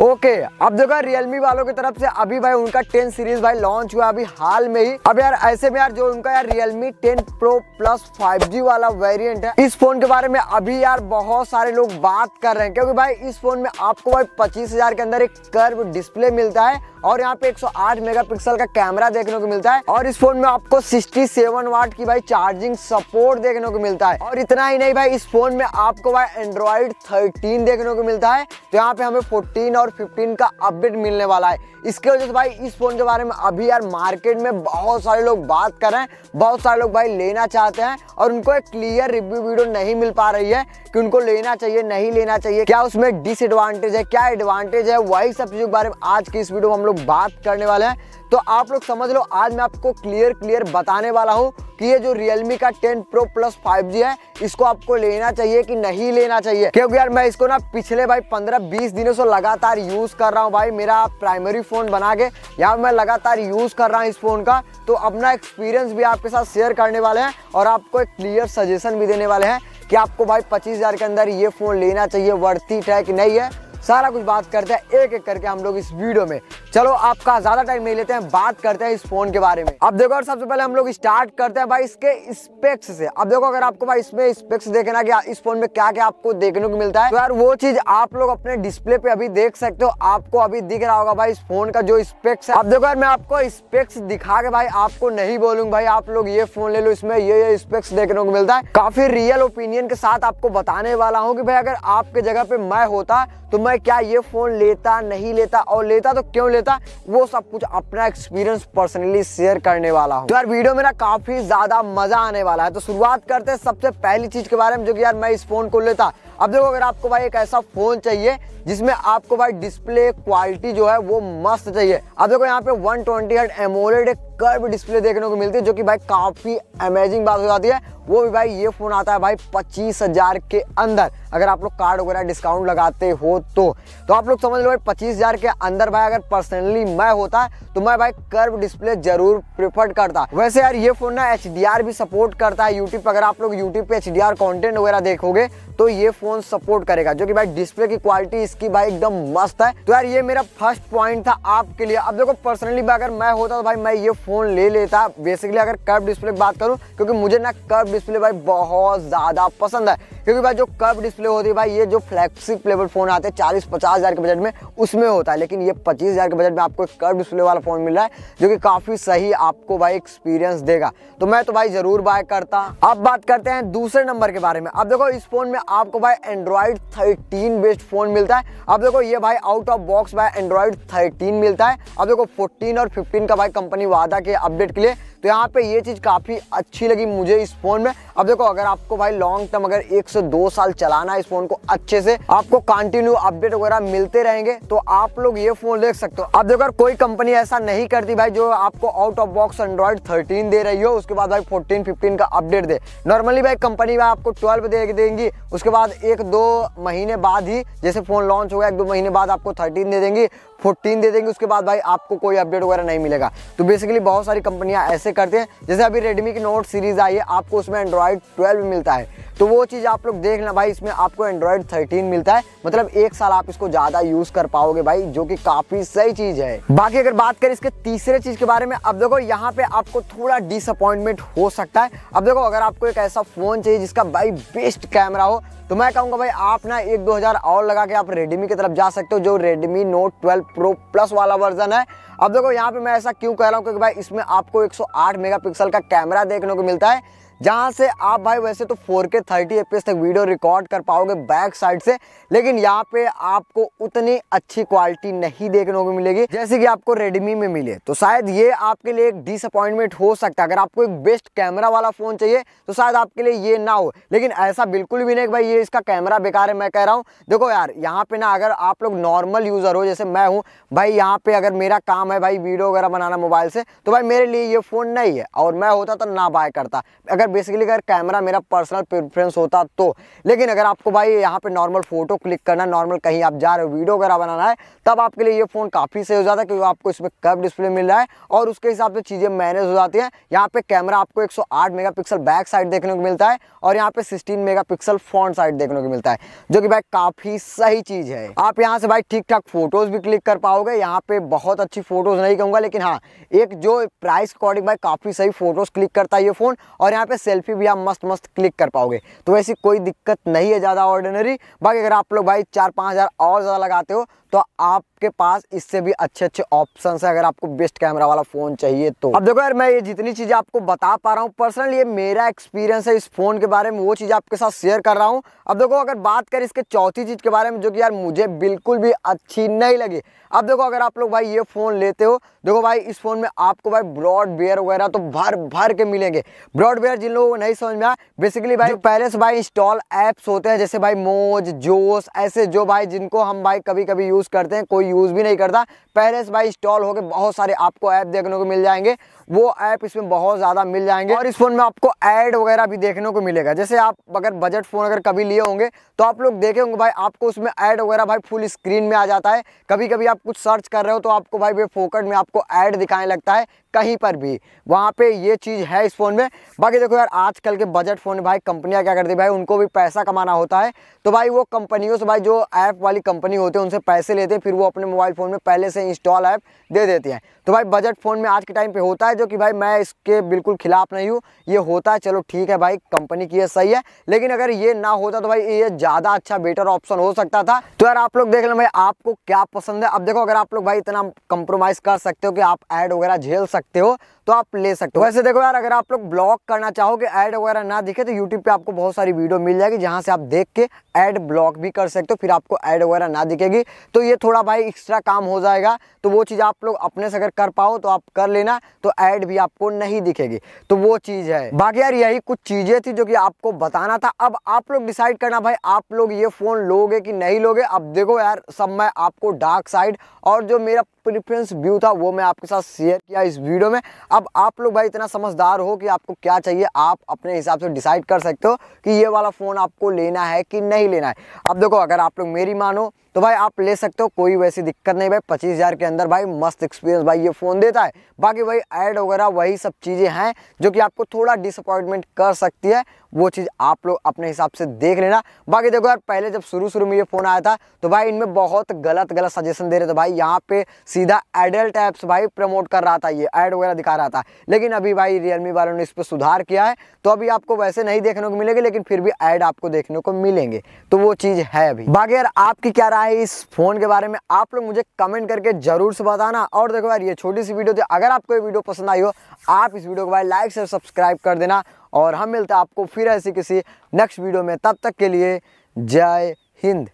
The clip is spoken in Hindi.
ओके अब देखो रियलमी वालों की तरफ से अभी भाई उनका टेन सीरीज भाई लॉन्च हुआ अभी हाल में ही अब यार ऐसे में यार जो उनका यार Realme ten pro plus five वाला वेरियंट है इस फोन के बारे में अभी यार बहुत सारे लोग बात कर रहे हैं क्योंकि भाई इस फोन में आपको भाई पच्चीस हजार के अंदर एक कर्व डिस्प्ले मिलता है और यहाँ पे 108 मेगापिक्सल का कैमरा देखने को मिलता है और इस फोन में आपको 67 वाट की भाई चार्जिंग सपोर्ट देखने को मिलता है और इतना ही नहीं भाई इस फोन में आपको भाई एंड्रॉइड 13 देखने को मिलता है तो यहाँ पे हमें 14 और और 15 का अपडेट मिलने वाला है इसके वजह से भाई इस फ़ोन के बारे में अभी यार मार्केट में बहुत सारे लोग बात कर रहे हैं बहुत सारे लोग भाई लेना चाहते हैं और उनको एक क्लियर रिव्यू वीडियो नहीं मिल पा रही है कि उनको लेना चाहिए नहीं लेना चाहिए क्या उसमें डिसएडवांटेज है क्या एडवांटेज है वही सब चीज़ों के बारे में आज की इस वीडियो में हम लोग बात करने वाले हैं तो आप लोग समझ लो आज मैं आपको क्लियर क्लियर बताने वाला हूँ कि ये जो Realme का 10 Pro Plus 5G है इसको आपको लेना चाहिए कि नहीं लेना चाहिए क्योंकि यार मैं इसको ना पिछले भाई 15-20 दिनों से लगातार यूज कर रहा हूँ भाई मेरा प्राइमरी फोन बना के यहाँ मैं लगातार यूज कर रहा हूँ इस फोन का तो अपना एक्सपीरियंस भी आपके साथ शेयर करने वाले हैं और आपको एक क्लियर सजेशन भी देने वाले हैं कि आपको भाई पच्चीस हज़ार के अंदर ये फ़ोन लेना चाहिए वर्थी है कि नहीं है सारा कुछ बात करते हैं एक एक करके हम लोग इस वीडियो में चलो आपका ज्यादा टाइम नहीं लेते हैं बात करते हैं इस फोन के बारे में अब देखो और सबसे पहले हम लोग स्टार्ट करते हैं भाई इसके स्पेक्स से अब देखो अगर आपको भाई इसमें स्पेक्स देखना कि इस फोन में क्या क्या आपको देखने को मिलता है तो यार वो चीज आप लोग अपने डिस्प्ले पे अभी देख सकते हो आपको अभी दिख रहा होगा भाई इस फोन का जो स्पेक्स है अब देखो यार मैं आपको स्पेक्स दिखा के भाई आपको नहीं बोलूंगा भाई आप लोग ये फोन ले लो इसमें ये ये स्पेक्स देखने को मिलता है काफी रियल ओपिनियन के साथ आपको बताने वाला हूँ की भाई अगर आपके जगह पे मैं होता तो मैं क्या ये फोन लेता नहीं लेता और लेता तो क्यों लेता था वो सब कुछ अपना एक्सपीरियंस पर्सनली शेयर करने वाला हूँ तो यार वीडियो मेरा काफी ज्यादा मजा आने वाला है तो शुरुआत करते हैं सबसे पहली चीज के बारे में जो कि यार मैं इस फोन को लेता अब देखो अगर आपको भाई एक ऐसा फ़ोन चाहिए जिसमें आपको भाई डिस्प्ले क्वालिटी जो है वो मस्त चाहिए अब देखो यहाँ पे 120 ट्वेंटी एमोलेड कर्व डिस्प्ले देखने को मिलती है जो कि भाई काफ़ी अमेजिंग बात हो जाती है वो भी भाई ये फ़ोन आता है भाई पच्चीस हज़ार के अंदर अगर आप लोग कार्ड वगैरह डिस्काउंट लगाते हो तो तो आप लोग समझ लो भाई पच्चीस हज़ार के अंदर भाई अगर पर्सनली मैं होता तो मैं भाई कर्व डिस्प्ले जरूर प्रिफर करता वैसे यार ये फ़ोन ना एच भी सपोर्ट करता है यूट्यूब अगर आप लोग यूट्यूब पे एच डी वगैरह देखोगे तो ये फ़ोन फोन सपोर्ट करेगा जो कि भाई डिस्प्ले की क्वालिटी इसकी भाई एकदम मस्त है तो यार ये मेरा फर्स्ट पॉइंट था आपके लिए अब देखो पर्सनली अगर मैं होता तो भाई मैं ये फोन ले लेता बेसिकली अगर कर्व डिस्प्ले की बात करूँ क्योंकि मुझे ना कर्व डिस्प्ले भाई बहुत ज्यादा पसंद है क्योंकि भाई जो कर्व डिस्प्ले होती है भाई ये जो फ्लैक्सी लेवल फ़ोन आते हैं चालीस पचास हज़ार के बजट में उसमें होता है लेकिन ये पच्चीस हज़ार के बजट में आपको एक कर्व डिस्प्ले वाला फ़ोन मिल रहा है जो कि काफ़ी सही आपको भाई एक्सपीरियंस देगा तो मैं तो भाई ज़रूर बाय करता अब बात करते हैं दूसरे नंबर के बारे में अब देखो इस फ़ोन में आपको भाई एंड्रॉयड थर्टीन बेस्ड फ़ोन मिलता है अब देखो ये भाई आउट ऑफ बॉक्स भाई एंड्रॉयड थर्टीन मिलता है अब देखो फोर्टीन और फिफ्टीन का भाई कंपनी वादा के अपडेट के लिए तो यहाँ पे ये चीज़ काफ़ी अच्छी लगी मुझे इस फ़ोन में अब देखो अगर आपको भाई लॉन्ग टर्म अगर एक से दो साल चलाना है इस फोन को अच्छे से आपको कंटिन्यू अपडेट वगैरह मिलते रहेंगे तो आप लोग ये फोन देख सकते हो अब देखो कोई कंपनी ऐसा नहीं करती भाई जो आपको out of box Android thirteen दे रही हो उसके बाद भाई फोर्टीन फिफ्टीन का अपडेट दे नॉर्मली भाई कंपनी भाई आपको ट्वेल्व दे देंगी उसके बाद एक दो महीने बाद ही जैसे फोन लॉन्च होगा एक दो महीने बाद आपको थर्टीन दे देंगी 14 दे देंगे उसके बाद भाई आपको कोई अपडेट वगैरह नहीं मिलेगा तो बेसिकली बहुत सारी कंपनियां ऐसे करते हैं जैसे अभी Redmi की Note सीरीज आई है आपको उसमें Android 12 मिलता है तो वो चीज़ आप लोग देख लें भाई इसमें आपको एंड्रॉयड थर्टीन मिलता है मतलब एक साल आप इसको ज़्यादा यूज़ कर पाओगे भाई जो कि काफ़ी सही चीज़ है बाकी अगर बात करें इसके तीसरे चीज़ के बारे में अब देखो यहाँ पे आपको थोड़ा डिसअपॉइंटमेंट हो सकता है अब देखो अगर आपको एक ऐसा फ़ोन चाहिए जिसका भाई बेस्ट कैमरा हो तो मैं कहूंगा भाई आप ना एक दो हज़ार और लगा के आप रेडमी की तरफ जा सकते हो जो Redmi note twelve pro plus वाला वर्जन है अब देखो यहाँ पे मैं ऐसा क्यों कह रहा हूँ क्योंकि भाई इसमें आपको 108 मेगापिक्सल का कैमरा देखने को मिलता है जहाँ से आप भाई वैसे तो फोर के थर्टी एफ तक वीडियो रिकॉर्ड कर पाओगे बैक साइड से लेकिन यहाँ पे आपको उतनी अच्छी क्वालिटी नहीं देखने को मिलेगी जैसे कि आपको रेडमी में मिले तो शायद ये आपके लिए एक डिसअपॉइंटमेंट हो सकता है अगर आपको एक बेस्ट कैमरा वाला फ़ोन चाहिए तो शायद आपके लिए ये ना हो लेकिन ऐसा बिल्कुल भी नहीं भाई ये इसका कैमरा बेकार है मैं कह रहा हूँ देखो यार यहाँ पे ना अगर आप लोग नॉर्मल यूज़र हो जैसे मैं हूँ भाई यहाँ पे अगर मेरा काम है भाई वीडियो वगैरह बनाना मोबाइल से तो भाई मेरे लिए ये फ़ोन नहीं है और मैं होता तो ना बाय करता अगर बेसिकली अगर कैमरा मेरा पर्सनल प्रेफरेंस होता तो लेकिन अगर आपको भाई यहाँ पे नॉर्मल फोटो क्लिक करना नॉर्मल कहीं आप जा रहे हो वीडियो वगैरह बनाना है तब आपके लिए ये फ़ोन काफ़ी सही हो जाता है क्योंकि आपको इसमें कब डिस्प्ले मिल रहा है और उसके हिसाब से चीज़ें मैनेज हो जाती हैं यहाँ पे कैमरा आपको एक मेगापिक्सल बैक साइड देखने को मिलता है और यहाँ पे सिक्सटीन मेगा फ्रंट साइड देखने को मिलता है जो कि भाई काफ़ी सही चीज़ है आप यहाँ से भाई ठीक ठाक फोटोज़ भी क्लिक कर पाओगे यहाँ पे बहुत अच्छी फोटोज़ नहीं कहूँगा लेकिन हाँ एक जो प्राइस अकॉर्डिंग भाई काफ़ी सही फोटोज़ क्लिक करता है ये फ़ोन और यहाँ पे सेल्फी भी आप मस्त मस्त क्लिक कर पाओगे तो वैसी कोई दिक्कत नहीं है ज़्यादा ऑर्डिनरी बाकी अगर आप लोग भाई चार पाँच हज़ार और ज़्यादा लगाते हो तो आप आपके पास इससे भी अच्छे अच्छे ऑप्शन है अगर आपको बेस्ट कैमरा वाला फ़ोन चाहिए तो अब देखो यार मैं ये जितनी चीज़ें आपको बता पा रहा हूँ पर्सनली ये मेरा एक्सपीरियंस है इस फ़ोन के बारे में वो चीज़ आपके साथ शेयर कर रहा हूँ अब देखो अगर बात करें इसके चौथी चीज़ के बारे में जो कि यार मुझे बिल्कुल भी अच्छी नहीं लगी अब देखो अगर आप लोग भाई ये फ़ोन लेते हो देखो भाई इस फ़ोन में आपको भाई ब्रॉड बेयर वगैरह तो भर भर के मिलेंगे ब्रॉड बेयर जिन लोगों को नहीं समझ में आया बेसिकली भाई पहले से भाई इंस्टॉल एप्स होते हैं जैसे भाई मोज जोश ऐसे जो भाई जिनको हम भाई कभी कभी यूज़ करते हैं कोई यूज़ भी नहीं करता पहले से भाई इंस्टॉल होकर बहुत सारे आपको ऐप देखने को मिल जाएंगे वो ऐप इसमें बहुत ज़्यादा मिल जाएंगे और इस फ़ोन में आपको ऐड वगैरह भी देखने को मिलेगा जैसे आप अगर बजट फ़ोन अगर कभी लिए होंगे तो आप लोग देखे होंगे भाई आपको उसमें ऐड वगैरह भाई फुल स्क्रीन में आ जाता है कभी कभी आप कुछ सर्च कर रहे हो तो आपको भाई वे फोकट में आपको ऐड दिखाने लगता है कहीं पर भी वहाँ पे ये चीज़ है इस फ़ोन में बाकी देखो यार आजकल के बजट फ़ोन भाई कंपनियाँ क्या करती भाई उनको भी पैसा कमाना होता है तो भाई वो कंपनियों से भाई जो ऐप वाली कंपनी होती है उनसे पैसे लेते हैं फिर वो अपने मोबाइल फ़ोन में पहले से इंस्टॉल ऐप दे देते हैं तो भाई बजट फ़ोन में आज के टाइम पर होता है जो कि भाई मैं इसके बिल्कुल खिलाफ नहीं हूँ ये होता है चलो ठीक है भाई कंपनी की ये सही है लेकिन अगर ये ना होता तो भाई ये ज़्यादा अच्छा बेटर ऑप्शन हो सकता था तो यार आप लोग देख लो भाई आपको क्या पसंद है अब देखो अगर आप लोग भाई इतना कंप्रोमाइज़ कर सकते हो कि आप ऐड वगैरह झेल सकते हो तो आप ले सकते हो वैसे देखो यार अगर आप लोग ब्लॉक करना चाहो कि ऐड वगैरह ना दिखे तो यूट्यूब पे आपको बहुत सारी वीडियो मिल जाएगी जहां से आप देख के ऐड ब्लॉक भी कर सकते हो फिर आपको ऐड वगैरह ना दिखेगी तो ये थोड़ा भाई एक्स्ट्रा काम हो जाएगा तो वो चीज़ आप लोग अपने से अगर कर पाओ तो आप कर लेना तो साइड भी आपको नहीं दिखेगी तो वो चीज़ है बाकी यार यही कुछ चीज़ें थी जो कि आपको बताना था अब आप लोग डिसाइड करना भाई आप लोग ये फ़ोन लोगे कि नहीं लोगे अब देखो यार सब मैं आपको डार्क साइड और जो मेरा प्रिफ्रेंस व्यू था वो मैं आपके साथ शेयर किया इस वीडियो में अब आप लोग भाई इतना समझदार हो कि आपको क्या चाहिए आप अपने हिसाब से डिसाइड कर सकते हो कि ये वाला फ़ोन आपको लेना है कि नहीं लेना है अब देखो अगर आप लोग मेरी मानो तो भाई आप ले सकते हो कोई वैसी दिक्कत नहीं भाई पच्चीस हज़ार के अंदर भाई मस्त एक्सपीरियंस भाई ये फ़ोन देता है बाकी भाई ऐड वगैरह वही सब चीज़ें हैं जो कि आपको थोड़ा डिसअपॉइंटमेंट कर सकती है वो चीज़ आप लोग अपने हिसाब से देख लेना बाकी देखो यार पहले जब शुरू शुरू में ये फ़ोन आया था तो भाई इनमें बहुत गलत गलत सजेशन दे रहे थे भाई यहाँ पे सीधा एडल्ट ऐप्स भाई प्रमोट कर रहा था ये ऐड वगैरह दिखा रहा था लेकिन अभी भाई रियलमी वालों ने इस पर सुधार किया है तो अभी आपको वैसे नहीं देखने को मिलेगी लेकिन फिर भी ऐड आपको देखने को मिलेंगे तो वो चीज़ है अभी बाकी यार आपकी क्या राय है इस फ़ोन के बारे में आप लोग मुझे कमेंट करके ज़रूर से बताना और देखो यार ये छोटी सी वीडियो थी अगर आपको ये वीडियो पसंद आई हो आप इस वीडियो को भाई लाइक से सब्सक्राइब कर देना और हम मिलते हैं आपको फिर ऐसी किसी नेक्स्ट वीडियो में तब तक के लिए जय हिंद